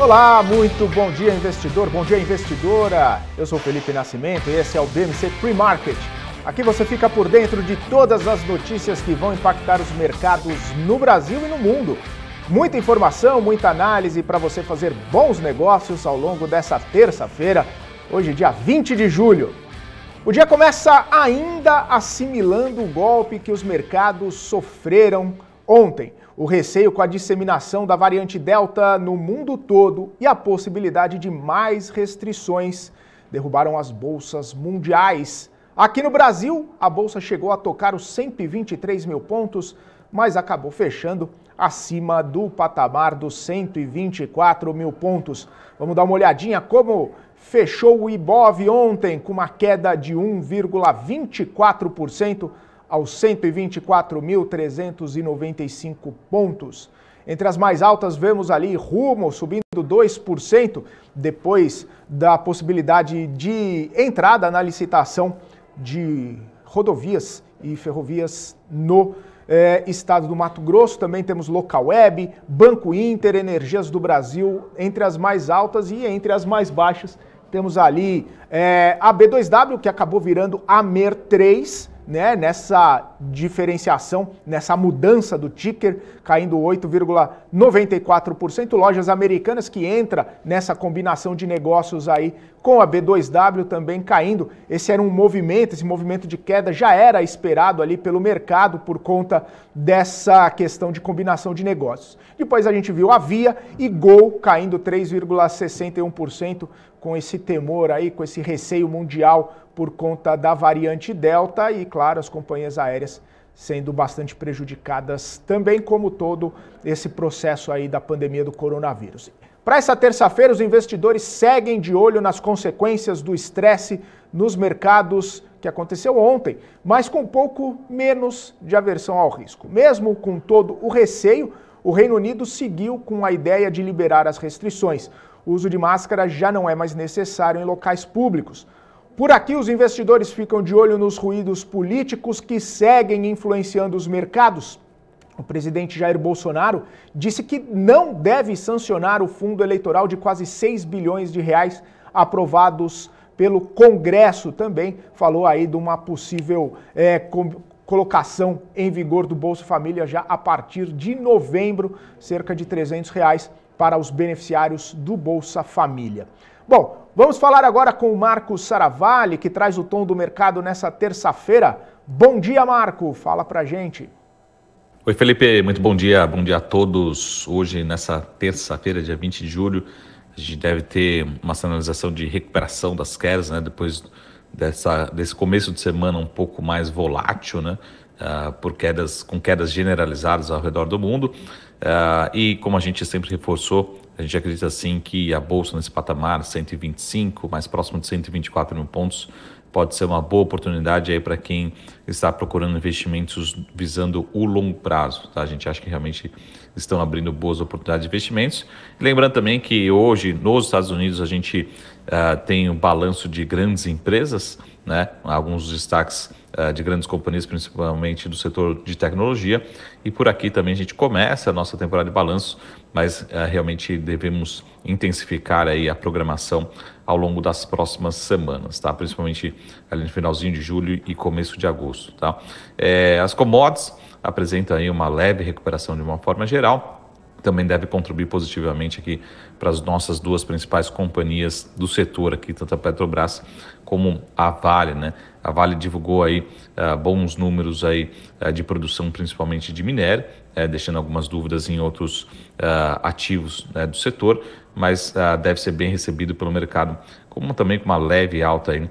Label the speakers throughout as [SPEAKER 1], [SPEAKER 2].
[SPEAKER 1] Olá, muito bom dia investidor, bom dia investidora. Eu sou Felipe Nascimento e esse é o BMC Pre-Market. Aqui você fica por dentro de todas as notícias que vão impactar os mercados no Brasil e no mundo. Muita informação, muita análise para você fazer bons negócios ao longo dessa terça-feira, hoje dia 20 de julho. O dia começa ainda assimilando o golpe que os mercados sofreram ontem. O receio com a disseminação da variante Delta no mundo todo e a possibilidade de mais restrições derrubaram as bolsas mundiais. Aqui no Brasil, a bolsa chegou a tocar os 123 mil pontos, mas acabou fechando acima do patamar dos 124 mil pontos. Vamos dar uma olhadinha como fechou o Ibov ontem com uma queda de 1,24% aos 124.395 pontos. Entre as mais altas, vemos ali Rumo subindo 2% depois da possibilidade de entrada na licitação de rodovias e ferrovias no Brasil é, Estado do Mato Grosso, também temos Local Web, Banco Inter, Energias do Brasil, entre as mais altas e entre as mais baixas. Temos ali é, a B2W, que acabou virando a MER3, né, nessa diferenciação, nessa mudança do ticker, caindo 8,94%. Lojas americanas que entra nessa combinação de negócios aí com a B2W também caindo. Esse era um movimento, esse movimento de queda já era esperado ali pelo mercado por conta dessa questão de combinação de negócios. Depois a gente viu a Via e Gol caindo 3,61% com esse temor aí, com esse receio mundial por conta da variante Delta e, claro, as companhias aéreas sendo bastante prejudicadas também como todo esse processo aí da pandemia do coronavírus. Para essa terça-feira, os investidores seguem de olho nas consequências do estresse nos mercados que aconteceu ontem, mas com pouco menos de aversão ao risco. Mesmo com todo o receio, o Reino Unido seguiu com a ideia de liberar as restrições. O uso de máscara já não é mais necessário em locais públicos. Por aqui, os investidores ficam de olho nos ruídos políticos que seguem influenciando os mercados o presidente Jair Bolsonaro disse que não deve sancionar o fundo eleitoral de quase 6 bilhões de reais aprovados pelo Congresso. Também falou aí de uma possível é, colocação em vigor do Bolsa Família já a partir de novembro, cerca de 300 reais para os beneficiários do Bolsa Família. Bom, vamos falar agora com o Marco Saravalli, que traz o tom do mercado nessa terça-feira. Bom dia, Marco. Fala pra gente.
[SPEAKER 2] Oi, Felipe, muito bom dia. Bom dia a todos. Hoje, nessa terça-feira, dia 20 de julho, a gente deve ter uma sinalização de recuperação das quedas, né? Depois dessa, desse começo de semana um pouco mais volátil, né? Uh, por quedas, com quedas generalizadas ao redor do mundo. Uh, e como a gente sempre reforçou, a gente acredita sim que a bolsa nesse patamar, 125, mais próximo de 124 mil pontos, pode ser uma boa oportunidade aí para quem está procurando investimentos visando o longo prazo, tá? A gente acha que realmente estão abrindo boas oportunidades de investimentos. lembrando também que hoje nos Estados Unidos a gente uh, tem um balanço de grandes empresas, né? Alguns destaques uh, de grandes companhias, principalmente do setor de tecnologia. E por aqui também a gente começa a nossa temporada de balanço, mas uh, realmente devemos intensificar aí a programação ao longo das próximas semanas, tá? Principalmente ali no finalzinho de julho e começo de agosto, tá? É, as commodities apresentam aí uma leve recuperação de uma forma geral, também deve contribuir positivamente aqui para as nossas duas principais companhias do setor aqui, tanto a Petrobras como a Vale, né? A Vale divulgou aí uh, bons números aí uh, de produção, principalmente de minério, uh, deixando algumas dúvidas em outros ah, ativos né, do setor, mas deve ser bem recebido pelo mercado, como também com uma leve alta aí,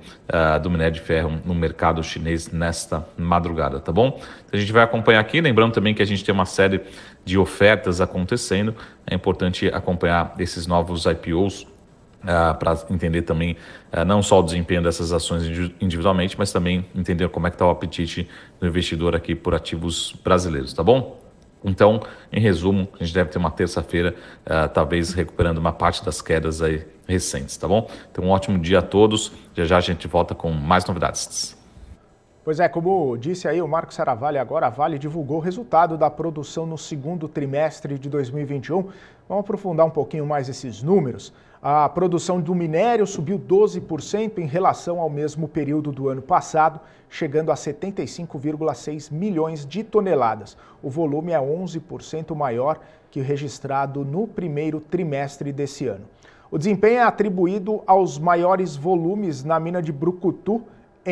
[SPEAKER 2] do minério de ferro no mercado chinês nesta madrugada, tá bom? Então a gente vai acompanhar aqui, lembrando também que a gente tem uma série de ofertas acontecendo. É importante acompanhar esses novos IPOs Uh, ah, para entender também uh, não só o desempenho dessas ações individualmente, mas também entender como é que está o apetite do investidor aqui por ativos brasileiros, tá bom? Então, em resumo, a gente deve ter uma terça-feira, uh, talvez recuperando uma parte das quedas aí recentes, tá bom? Então, um ótimo dia a todos. Já já a gente volta com mais novidades.
[SPEAKER 1] Pois é, como disse aí o Marcos Saravalli, agora a Vale divulgou o resultado da produção no segundo trimestre de 2021. Vamos aprofundar um pouquinho mais esses números. A produção do minério subiu 12% em relação ao mesmo período do ano passado, chegando a 75,6 milhões de toneladas. O volume é 11% maior que o registrado no primeiro trimestre desse ano. O desempenho é atribuído aos maiores volumes na mina de Brucutu,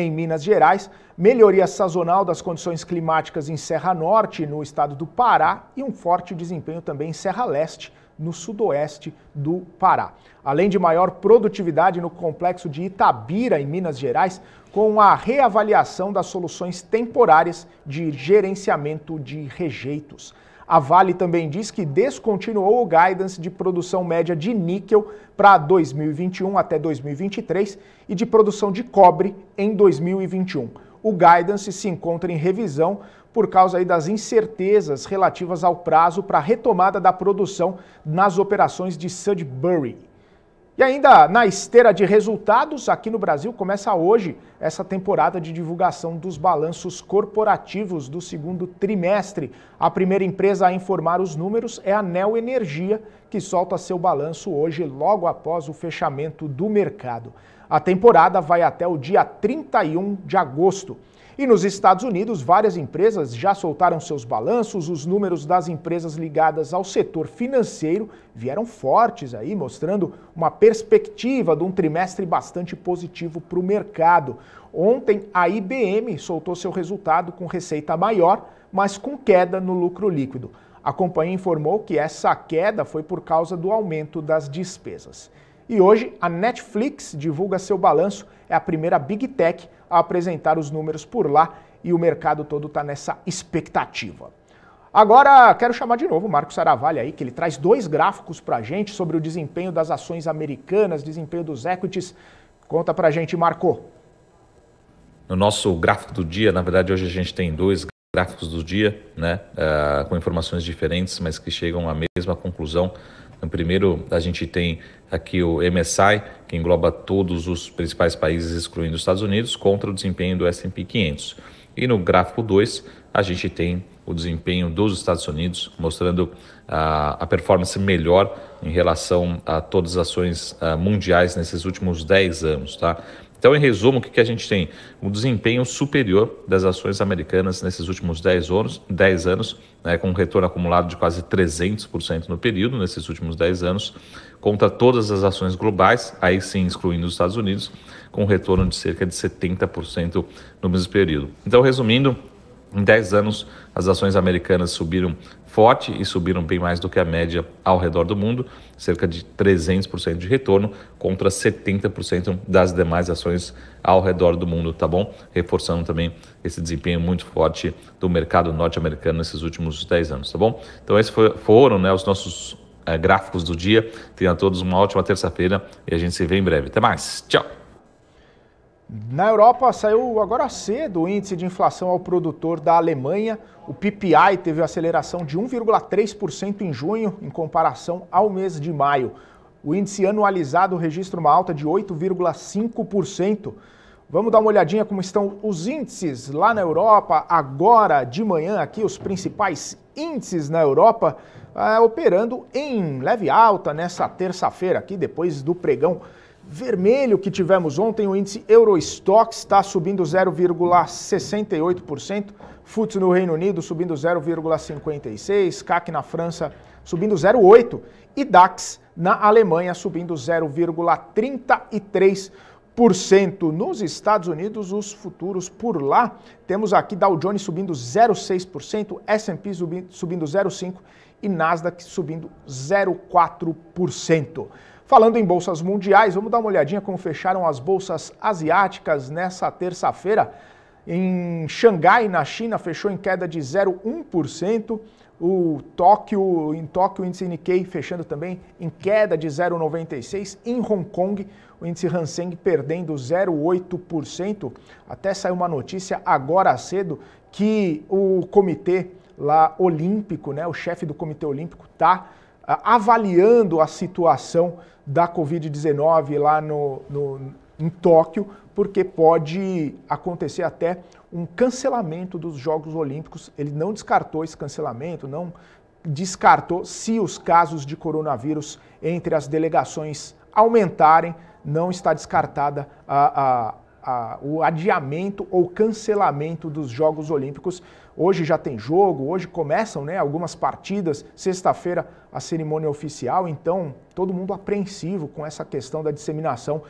[SPEAKER 1] em Minas Gerais, melhoria sazonal das condições climáticas em Serra Norte, no estado do Pará, e um forte desempenho também em Serra Leste, no sudoeste do Pará. Além de maior produtividade no complexo de Itabira, em Minas Gerais, com a reavaliação das soluções temporárias de gerenciamento de rejeitos. A Vale também diz que descontinuou o guidance de produção média de níquel para 2021 até 2023 e de produção de cobre em 2021. O guidance se encontra em revisão por causa das incertezas relativas ao prazo para a retomada da produção nas operações de Sudbury e ainda na esteira de resultados, aqui no Brasil começa hoje essa temporada de divulgação dos balanços corporativos do segundo trimestre. A primeira empresa a informar os números é a Neo Energia, que solta seu balanço hoje, logo após o fechamento do mercado. A temporada vai até o dia 31 de agosto. E nos Estados Unidos, várias empresas já soltaram seus balanços, os números das empresas ligadas ao setor financeiro vieram fortes aí, mostrando uma perspectiva de um trimestre bastante positivo para o mercado. Ontem, a IBM soltou seu resultado com receita maior, mas com queda no lucro líquido. A companhia informou que essa queda foi por causa do aumento das despesas. E hoje a Netflix divulga seu balanço, é a primeira Big Tech a apresentar os números por lá e o mercado todo está nessa expectativa. Agora, quero chamar de novo o Marcos Saravalha aí, que ele traz dois gráficos para a gente sobre o desempenho das ações americanas, desempenho dos equities. Conta para a gente, Marco.
[SPEAKER 2] No nosso gráfico do dia, na verdade, hoje a gente tem dois gráficos do dia, né, uh, com informações diferentes, mas que chegam à mesma conclusão no então, primeiro, a gente tem aqui o MSI, que engloba todos os principais países, excluindo os Estados Unidos, contra o desempenho do S&P 500. E no gráfico 2, a gente tem o desempenho dos Estados Unidos, mostrando a, a performance melhor em relação a todas as ações ah, mundiais nesses últimos 10 anos. Tá? Então, em resumo, o que, que a gente tem? Um desempenho superior das ações americanas nesses últimos 10 anos, 10 anos né, com um retorno acumulado de quase 300% no período, nesses últimos 10 anos, contra todas as ações globais, aí sim excluindo os Estados Unidos, com um retorno de cerca de 70% no mesmo período. Então, resumindo, em 10 anos, as ações americanas subiram forte e subiram bem mais do que a média ao redor do mundo, cerca de 300% de retorno contra 70% das demais ações ao redor do mundo, tá bom? Reforçando também esse desempenho muito forte do mercado norte-americano nesses últimos 10 anos, tá bom? Então esses foram né, os nossos é, gráficos do dia. Tenham a todos uma ótima terça-feira e a gente se vê em breve. Até mais, tchau!
[SPEAKER 1] Na Europa saiu agora cedo o índice de inflação ao produtor da Alemanha. O PPI teve aceleração de 1,3% em junho em comparação ao mês de maio. O índice anualizado registra uma alta de 8,5%. Vamos dar uma olhadinha como estão os índices lá na Europa agora de manhã aqui os principais índices na Europa eh, operando em leve alta nessa terça-feira aqui depois do pregão vermelho que tivemos ontem, o índice Eurostox está subindo 0,68%, FTSE no Reino Unido subindo 0,56%, CAC na França subindo 0,8% e DAX na Alemanha subindo 0,33%. Nos Estados Unidos, os futuros por lá, temos aqui Dow Jones subindo 0,6%, S&P subindo 0,5% e Nasdaq subindo 0,4%. Falando em bolsas mundiais, vamos dar uma olhadinha como fecharam as bolsas asiáticas nessa terça-feira. Em Xangai, na China, fechou em queda de 0,1%. O Tóquio, em Tóquio, o índice Nikkei fechando também em queda de 0,96%. Em Hong Kong, o índice Hanseng perdendo 0,8%. Até saiu uma notícia agora cedo que o comitê lá olímpico, né, o chefe do comitê olímpico, está avaliando a situação da Covid-19 lá no, no, em Tóquio, porque pode acontecer até um cancelamento dos Jogos Olímpicos. Ele não descartou esse cancelamento, não descartou se os casos de coronavírus entre as delegações aumentarem, não está descartada a, a, a, o adiamento ou cancelamento dos Jogos Olímpicos. Hoje já tem jogo, hoje começam né, algumas partidas, sexta-feira a cerimônia oficial, então todo mundo apreensivo com essa questão da disseminação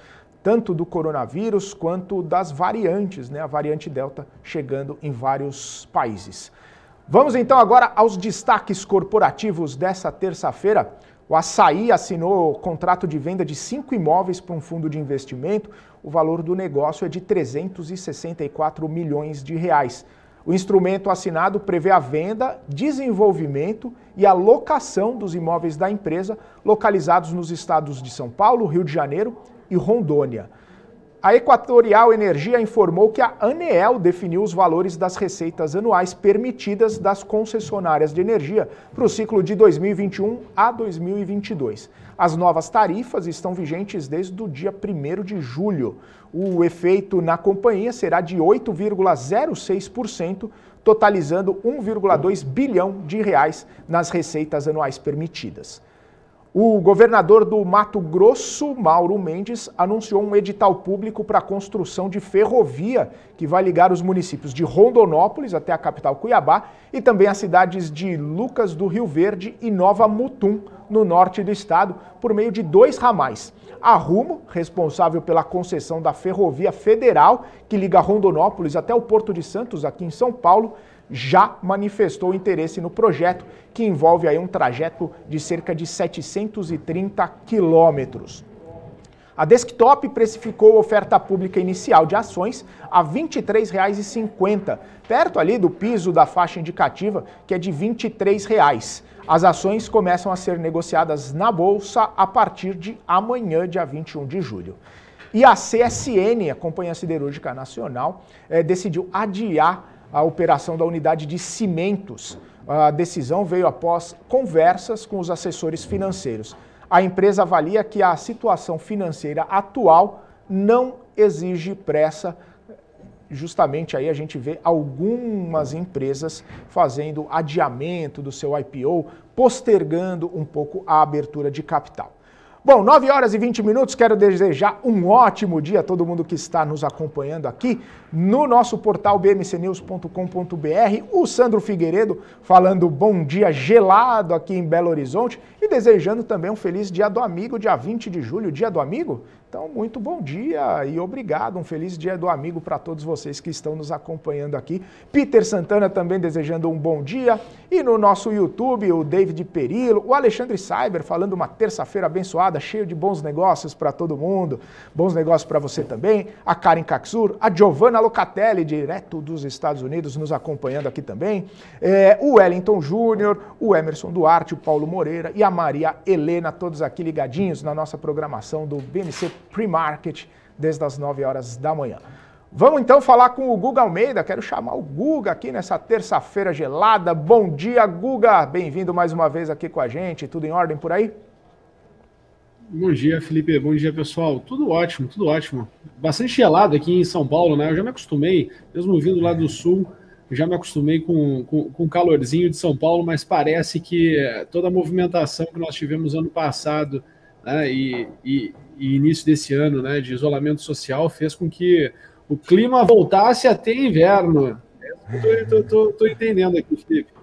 [SPEAKER 1] tanto do coronavírus quanto das variantes, né, a variante Delta chegando em vários países. Vamos então agora aos destaques corporativos dessa terça-feira. O Açaí assinou contrato de venda de cinco imóveis para um fundo de investimento. O valor do negócio é de 364 milhões de reais. O instrumento assinado prevê a venda, desenvolvimento e a locação dos imóveis da empresa localizados nos estados de São Paulo, Rio de Janeiro e Rondônia. A Equatorial Energia informou que a Anel definiu os valores das receitas anuais permitidas das concessionárias de energia para o ciclo de 2021 a 2022. As novas tarifas estão vigentes desde o dia 1 de julho o efeito na companhia será de 8,06%, totalizando 1,2 bilhão de reais nas receitas anuais permitidas. O governador do Mato Grosso, Mauro Mendes, anunciou um edital público para a construção de ferrovia que vai ligar os municípios de Rondonópolis até a capital Cuiabá e também as cidades de Lucas do Rio Verde e Nova Mutum, no norte do estado, por meio de dois ramais. A Rumo, responsável pela concessão da ferrovia federal que liga Rondonópolis até o Porto de Santos, aqui em São Paulo, já manifestou interesse no projeto, que envolve aí um trajeto de cerca de 730 quilômetros. A Desktop precificou a oferta pública inicial de ações a R$ 23,50, perto ali do piso da faixa indicativa, que é de R$ 23. Reais. As ações começam a ser negociadas na bolsa a partir de amanhã, dia 21 de julho. E a CSN, a Companhia Siderúrgica Nacional, eh, decidiu adiar a operação da unidade de cimentos. A decisão veio após conversas com os assessores financeiros. A empresa avalia que a situação financeira atual não exige pressa justamente aí a gente vê algumas empresas fazendo adiamento do seu IPO, postergando um pouco a abertura de capital. Bom, 9 horas e 20 minutos, quero desejar um ótimo dia a todo mundo que está nos acompanhando aqui no nosso portal bmcnews.com.br. O Sandro Figueiredo falando bom dia gelado aqui em Belo Horizonte e desejando também um feliz dia do amigo, dia 20 de julho, dia do amigo. Então, muito bom dia e obrigado. Um feliz dia do amigo para todos vocês que estão nos acompanhando aqui. Peter Santana também desejando um bom dia. E no nosso YouTube, o David Perillo, o Alexandre Cyber falando uma terça-feira abençoada, cheio de bons negócios para todo mundo. Bons negócios para você também. A Karen Caxur, a Giovanna Locatelli, direto dos Estados Unidos, nos acompanhando aqui também. É, o Wellington Júnior, o Emerson Duarte, o Paulo Moreira e a Maria Helena, todos aqui ligadinhos na nossa programação do BMC Pre-Market, desde as 9 horas da manhã. Vamos então falar com o Guga Almeida. Quero chamar o Guga aqui nessa terça-feira gelada. Bom dia, Guga. Bem-vindo mais uma vez aqui com a gente. Tudo em ordem por aí?
[SPEAKER 3] Bom dia, Felipe. Bom dia, pessoal. Tudo ótimo, tudo ótimo. Bastante gelado aqui em São Paulo, né? Eu já me acostumei, mesmo vindo lá do sul já me acostumei com, com, com o calorzinho de São Paulo, mas parece que eh, toda a movimentação que nós tivemos ano passado né, e, e, e, início desse ano né, de isolamento social fez com que o clima voltasse
[SPEAKER 1] a ter inverno. Estou entendendo aqui, Felipe.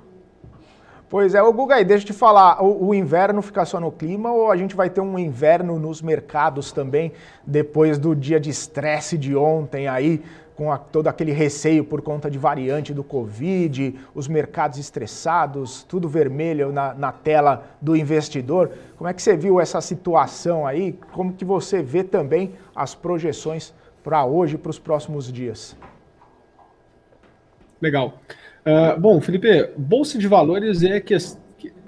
[SPEAKER 1] Pois é, o Guga, aí, deixa eu te falar, o, o, inverno fica só no clima ou a gente vai ter um inverno nos mercados também, depois do dia de estresse de ontem aí, com a, todo aquele receio por conta de variante do Covid, os mercados estressados, tudo vermelho na, na, tela do investidor. Como é que você viu essa situação aí? Como que você vê também as projeções para hoje e para os próximos dias?
[SPEAKER 3] Legal. Uh, bom, Felipe, bolsa de valores é que,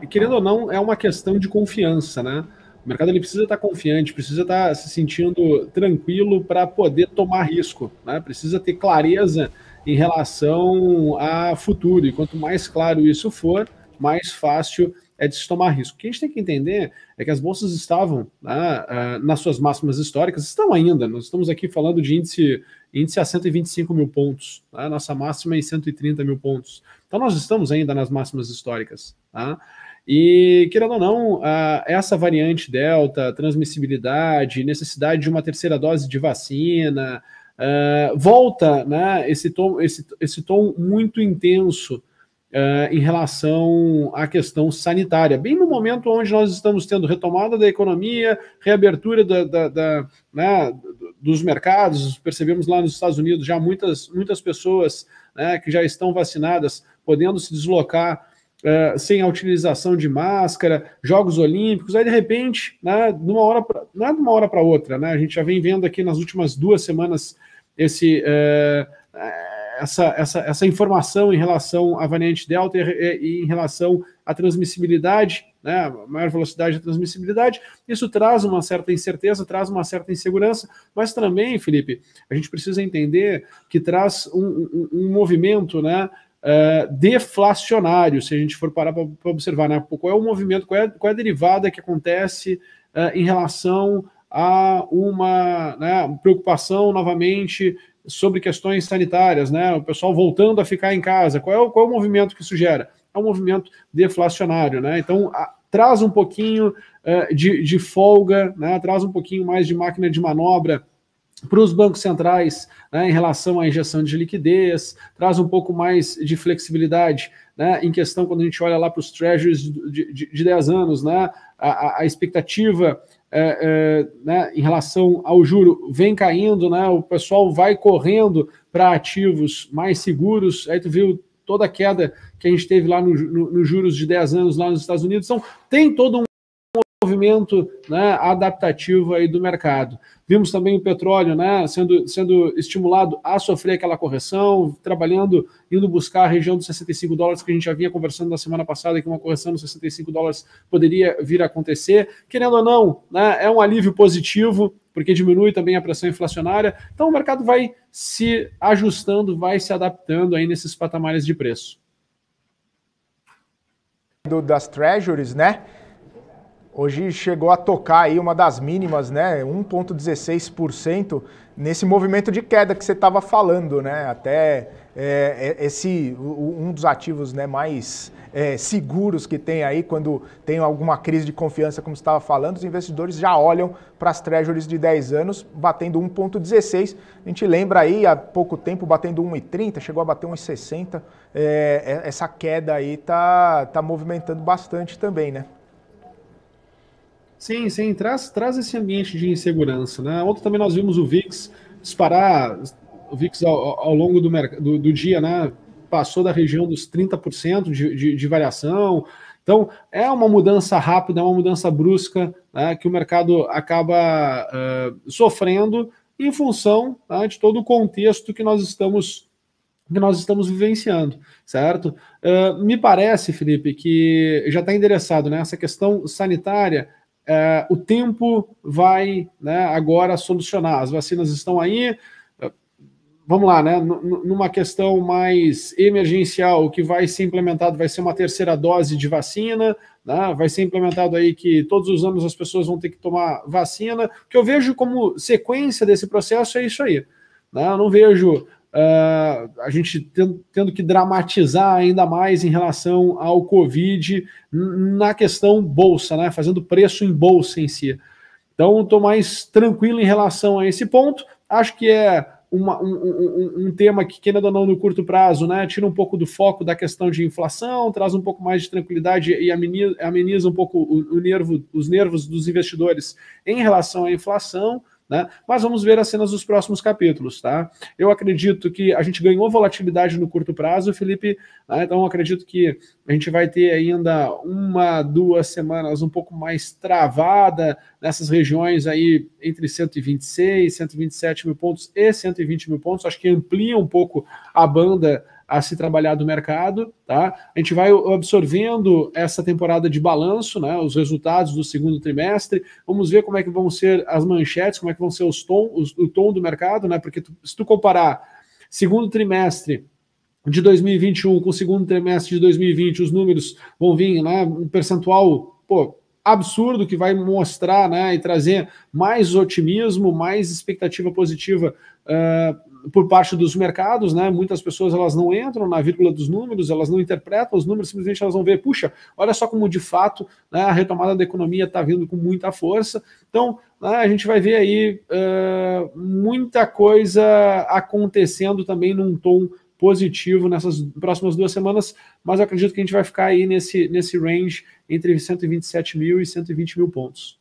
[SPEAKER 3] querendo ou não, é uma questão de confiança, né? O mercado ele precisa estar tá confiante, precisa estar tá se sentindo tranquilo para poder tomar risco, né? precisa ter clareza em relação a futuro. E quanto mais claro isso for, mais fácil é de se tomar risco. O que a gente tem que entender é que as bolsas estavam né, ah, nas suas máximas históricas, estão ainda, nós estamos aqui falando de índice, índice a 125 mil pontos, tá? nossa máxima é em 130 mil pontos. Então nós estamos ainda nas máximas históricas. Tá? E, querendo ou não, a, essa variante Delta, transmissibilidade, necessidade de uma terceira dose de vacina, uh, volta né, esse, tom, esse, esse tom muito intenso uh, em relação à questão sanitária, bem no momento onde nós estamos tendo retomada da economia, reabertura da, da, da né, dos mercados, percebemos lá nos Estados Unidos já muitas, muitas pessoas né, que já estão vacinadas podendo se deslocar uh, sem a utilização de máscara, Jogos Olímpicos, aí de repente, né, de uma hora para, não é de uma hora para outra, né? A gente já vem vendo aqui nas últimas duas semanas esse, uh, essa, essa, essa informação em relação à variante Delta e, em relação à transmissibilidade, né, maior velocidade da transmissibilidade. Isso traz uma certa incerteza, traz uma certa insegurança, mas também, Felipe, a gente precisa entender que traz um, um, um movimento, né? Eh, deflacionário, se a gente for parar para observar, né? Qual é o movimento, qual é, qual é a derivada que acontece uh, em relação a uma né, preocupação novamente sobre questões sanitárias, né? O pessoal voltando a ficar em casa. Qual é o, qual é o movimento que isso gera? É um movimento deflacionário, né? Então a, traz um pouquinho uh, de, de folga, né? Traz um pouquinho mais de máquina de manobra para os bancos centrais né, em relação à injeção de liquidez, traz um pouco mais de flexibilidade né, em questão quando a gente olha lá para os treasuries de, de, de 10 anos, né, a, a expectativa é, é, né, em relação ao juro vem caindo, né, o pessoal vai correndo para ativos mais seguros, aí tu viu toda a queda que a gente teve lá nos no, no juros de 10 anos lá nos Estados Unidos, então tem todo um movimento né, adaptativo aí do mercado. Vimos também o petróleo né, sendo, sendo estimulado a sofrer aquela correção, trabalhando, indo buscar a região dos 65 dólares, que a gente já vinha conversando na semana passada, que uma correção dos 65 dólares poderia vir a acontecer. Querendo ou não, né, é um alívio positivo, porque diminui também a pressão inflacionária. Então o mercado vai se ajustando,
[SPEAKER 1] vai se adaptando aí nesses patamares de preço. Do, das treasuries, né? Hoje chegou a tocar aí uma das mínimas, né? 1,16% nesse movimento de queda que você estava falando, né? Até é, é esse um dos ativos né, mais é, seguros que tem aí quando tem alguma crise de confiança, como você estava falando, os investidores já olham para as treasuries de 10 anos batendo 1,16. A gente lembra aí há pouco tempo batendo 1,30, chegou a bater 1,60. É, é, essa queda aí tá, tá movimentando bastante também, né?
[SPEAKER 3] Sim, sim, traz, traz esse ambiente de insegurança. Né? Ontem também nós vimos o VIX disparar, o VIX ao, ao longo do, do, do, dia, né? passou da região dos 30% de, de, de variação. Então, é uma mudança rápida, é uma mudança brusca né? que o mercado acaba uh, sofrendo em função né, de todo o contexto que nós estamos que nós estamos vivenciando, certo? Uh, me parece, Felipe, que já está endereçado né essa questão sanitária é, o tempo vai né, agora solucionar. As vacinas estão aí. É, vamos lá, né? Numa questão mais emergencial, o que vai ser implementado vai ser uma terceira dose de vacina, né? vai ser implementado aí que todos os anos as pessoas vão ter que tomar vacina. O que eu vejo como sequência desse processo é isso aí. Né? Eu não vejo Uh, a gente tendo, tendo, que dramatizar ainda mais em relação ao Covid na questão bolsa, né? Fazendo preço em bolsa em si. Então, estou mais tranquilo em relação a esse ponto. Acho que é uma, um, um, um, tema que, querendo ou não, no curto prazo, né? Tira um pouco do foco da questão de inflação, traz um pouco mais de tranquilidade e ameniza, ameniza um pouco o, o nervo, os nervos dos investidores em relação à inflação né? Mas vamos ver as cenas dos próximos capítulos, tá? Eu acredito que a gente ganhou volatilidade no curto prazo, Felipe. Né? Então acredito que a gente vai ter ainda uma, duas semanas um pouco mais travada nessas regiões aí entre 126, 127 mil pontos e 120 mil pontos. Acho que amplia um pouco a banda a se trabalhar do mercado, tá? A gente vai absorvendo essa temporada de balanço, né? Os resultados do segundo trimestre. Vamos ver como é que vão ser as manchetes, como é que vão ser os tom, os, o tom do mercado, né? Porque tu, se tu comparar segundo trimestre de 2021 com o segundo trimestre de 2020, os números vão vir, né? Um percentual, pô, absurdo que vai mostrar né, e trazer mais otimismo, mais expectativa positiva uh, por parte dos mercados. Né? Muitas pessoas elas não entram na vírgula dos números, elas não interpretam os números, simplesmente elas vão ver, puxa, olha só como de fato né, a retomada da economia está vindo com muita força. Então, né, a gente vai ver aí uh, muita coisa acontecendo também num tom positivo nessas próximas duas semanas, mas eu acredito que a gente vai ficar aí nesse, nesse
[SPEAKER 1] range entre 127 mil e 120 mil pontos.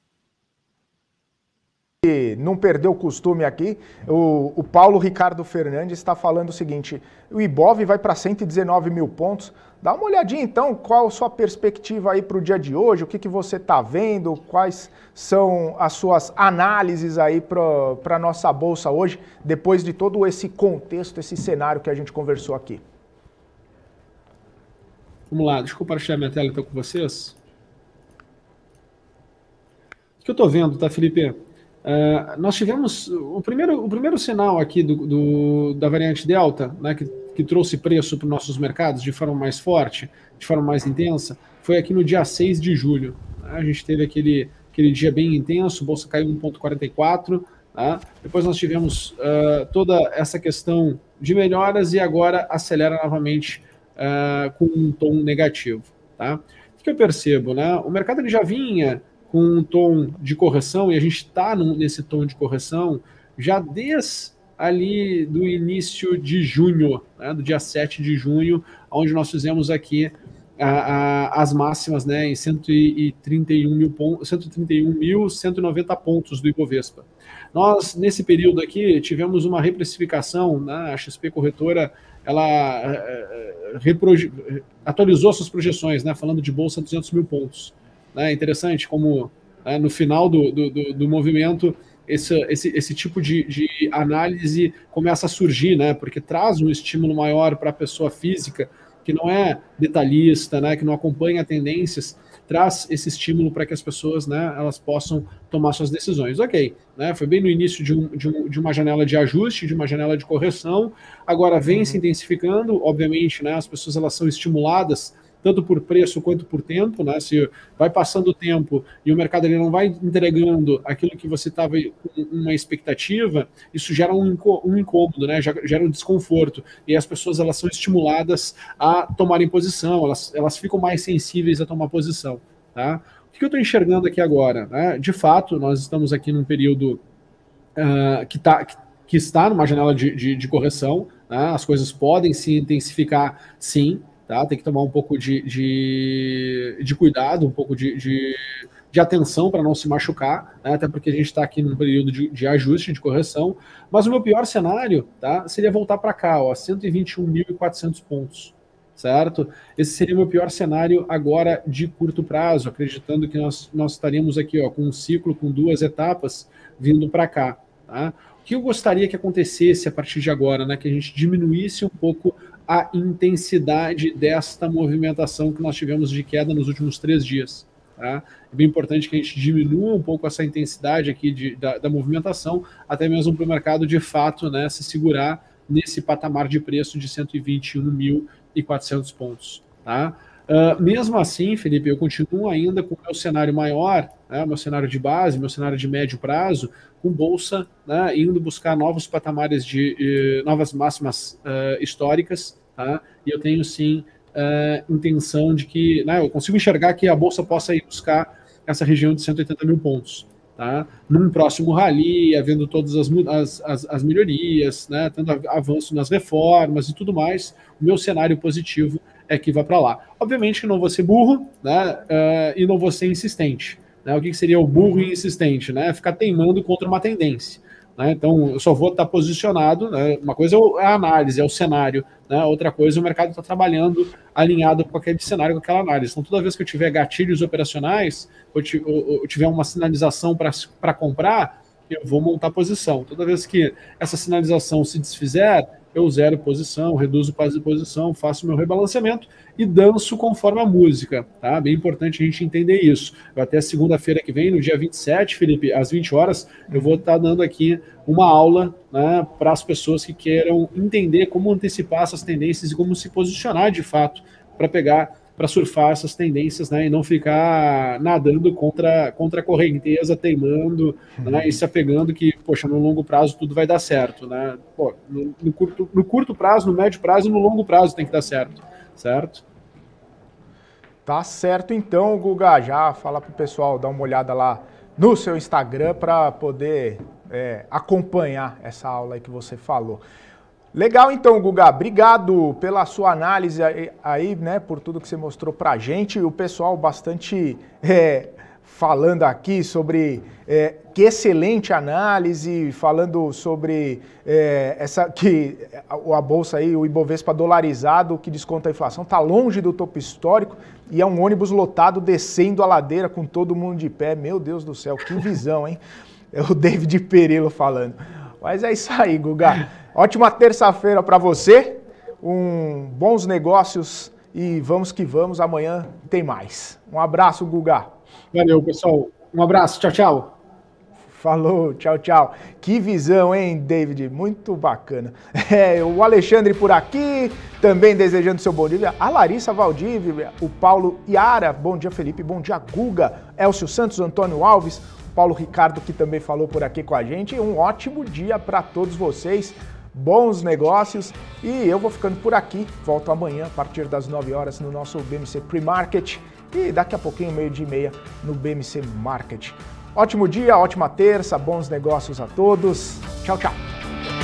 [SPEAKER 1] E não perdeu o costume aqui, o, o Paulo Ricardo Fernandes está falando o seguinte: o Ibov vai para 119 mil pontos, Dá uma olhadinha então qual a sua perspectiva aí para o dia de hoje, o que, que você está vendo, quais são as suas análises aí para a nossa bolsa hoje, depois de todo esse contexto, esse cenário que a gente conversou aqui.
[SPEAKER 3] Vamos lá, deixa eu compartilhar minha tela então com vocês. O que eu estou vendo, tá, Felipe? Uh, nós tivemos o primeiro, o primeiro sinal aqui do, do da variante Delta, né, que que trouxe preço para os nossos mercados de forma mais forte, de forma mais intensa, foi aqui no dia 6 de julho. Né? A gente teve aquele, aquele dia bem intenso, o bolsa caiu 1,44%. Né? Depois nós tivemos uh, toda essa questão de melhoras e agora acelera novamente uh, com um tom negativo. Tá? O que eu percebo? Né? O mercado ele já vinha com um tom de correção e a gente está nesse tom de correção já desde ali do início de junho, né, do dia 7 de junho, onde nós fizemos aqui a, a, as máximas né, em 131 mil, 131.190 pontos do Ibovespa. Nós, nesse período aqui, tivemos uma reprecificação, né, a XP Corretora ela eh, eh, atualizou suas projeções, né, falando de bolsa 200 mil pontos. É interessante como né, no final do, do, do, do movimento esse, esse, esse tipo de, de análise começa a surgir, né? Porque traz um estímulo maior para a pessoa física que não é detalhista, né? Que não acompanha tendências traz esse estímulo para que as pessoas né, elas possam tomar suas decisões. Ok, né, foi bem no início de, um, de, um, de, uma janela de ajuste, de uma janela de correção, agora vem uhum. se intensificando, obviamente né, as pessoas elas são estimuladas tanto por preço quanto por tempo, né? Se vai passando o tempo e o mercado ele não vai entregando aquilo que você estava com uma expectativa, isso gera um, incômodo, né? Gera um desconforto e as pessoas elas são estimuladas a tomarem posição, elas, elas ficam mais sensíveis a tomar posição, tá? O que eu estou enxergando aqui agora? Né? De fato, nós estamos aqui num período uh, que, está que, que, está numa janela de, de, de correção, né? as coisas podem se intensificar, sim, tá? Tem que tomar um pouco de, de, de cuidado, um pouco de, de, de atenção para não se machucar, né? até porque a gente está aqui no período de, de, ajuste, de correção. Mas o meu pior cenário, tá? Seria voltar para cá, 121.400 pontos, certo? Esse seria o meu pior cenário agora de curto prazo, acreditando que nós, nós estaríamos aqui, ó, com um ciclo, com duas etapas vindo para cá, tá? O que eu gostaria que acontecesse a partir de agora, né? Que a gente diminuísse um pouco a intensidade desta movimentação que nós tivemos de queda nos últimos três dias. Tá? É bem importante que a gente diminua um pouco essa intensidade aqui de, da, da, movimentação, até mesmo para o mercado de fato né, se segurar nesse patamar de preço de 121.400 pontos. Tá? Uh, mesmo assim, Felipe, eu continuo ainda com o meu cenário maior, né, meu cenário de base, meu cenário de médio prazo, com bolsa né, indo buscar novos patamares de, eh, novas máximas uh, históricas, tá? e eu tenho sim uh, intenção de que né, eu consigo enxergar que a bolsa possa ir buscar essa região de 180 mil pontos. Tá? Num próximo rally, havendo todas as, as, as, as melhorias, né, tendo avanço nas reformas e tudo mais, o meu cenário positivo é que vá para lá. Obviamente que não vou ser burro, né? Uh, e não vou ser insistente. Né? O que, que, seria o burro e insistente? Né? Ficar teimando contra uma tendência. Né? Então, eu só vou estar posicionado. Né? Uma coisa é, é a análise, é o cenário. Né? Outra coisa, o mercado está trabalhando alinhado com aquele cenário, com aquela análise. Então, toda vez que eu tiver gatilhos operacionais, ou, ou tiver uma sinalização para comprar, eu vou montar posição. Toda vez que essa sinalização se desfizer, eu zero posição, reduzo o passo de posição, faço meu rebalanceamento e danço conforme a música, tá? Bem importante a gente entender isso. Eu até segunda-feira que vem, no dia 27, Felipe, às 20 horas, eu vou estar tá dando aqui uma aula né, para as pessoas que queiram entender como antecipar essas tendências e como se posicionar de fato para pegar para surfar essas tendências, né, e não ficar nadando contra, contra a correnteza, teimando, uhum. né, e se apegando que, poxa, no longo prazo tudo vai dar certo, né? Pô, no, no, curto, no curto prazo, no
[SPEAKER 1] médio prazo e no longo prazo tem que dar certo, certo? Tá certo então, Guga, já fala pro pessoal dar uma olhada lá no seu Instagram para poder é, acompanhar essa aula que você falou. Legal então, Guga. Obrigado pela sua análise aí, né? Por tudo que você mostrou pra gente. O pessoal bastante é, falando aqui sobre é, que excelente análise, falando sobre é, essa que a, bolsa aí, o Ibovespa dolarizado, que desconta a inflação, Tá longe do topo histórico e é um ônibus lotado descendo a ladeira com todo mundo de pé. Meu Deus do céu, que visão, hein? É o David Perillo falando. Mas é isso aí, Guga. Ótima terça-feira para você, um bons negócios e vamos que vamos. Amanhã tem mais. Um abraço, Guga. Valeu, pessoal. Um abraço. Tchau, tchau. Falou, tchau, tchau. Que visão, hein, David? Muito bacana. É, o Alexandre por aqui, também desejando seu bom dia. A Larissa Valdívia, o Paulo Iara, bom dia, Felipe, bom dia, Guga, Elcio Santos, Antônio Alves, Paulo Ricardo, que também falou por aqui com a gente. Um ótimo dia para todos vocês bons negócios e eu vou ficando por aqui. Volto amanhã a partir das 9 horas no nosso BMC Pre-Market e daqui a pouquinho, meio dia e meia, no BMC Market. Ótimo dia, ótima terça, bons negócios a todos. Tchau, tchau.